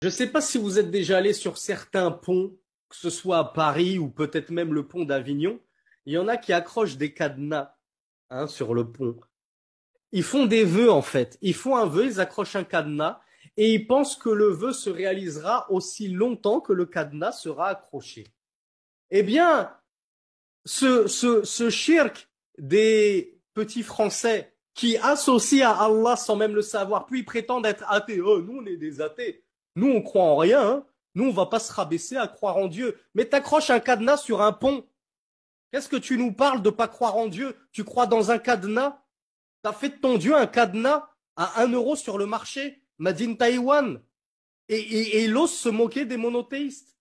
Je ne sais pas si vous êtes déjà allé sur certains ponts, que ce soit à Paris ou peut-être même le pont d'Avignon. Il y en a qui accrochent des cadenas hein, sur le pont. Ils font des vœux en fait. Ils font un vœu, ils accrochent un cadenas et ils pensent que le vœu se réalisera aussi longtemps que le cadenas sera accroché. Eh bien, ce, ce, ce shirk des petits Français qui associent à Allah sans même le savoir, puis prétendent être athées. Oh, nous, on est des athées. Nous, on croit en rien. Hein. Nous, on va pas se rabaisser à croire en Dieu. Mais t'accroches un cadenas sur un pont. Qu'est-ce que tu nous parles de pas croire en Dieu Tu crois dans un cadenas T'as fait de ton Dieu un cadenas à un euro sur le marché, Madine Taïwan. Et, et, et il se moquer des monothéistes.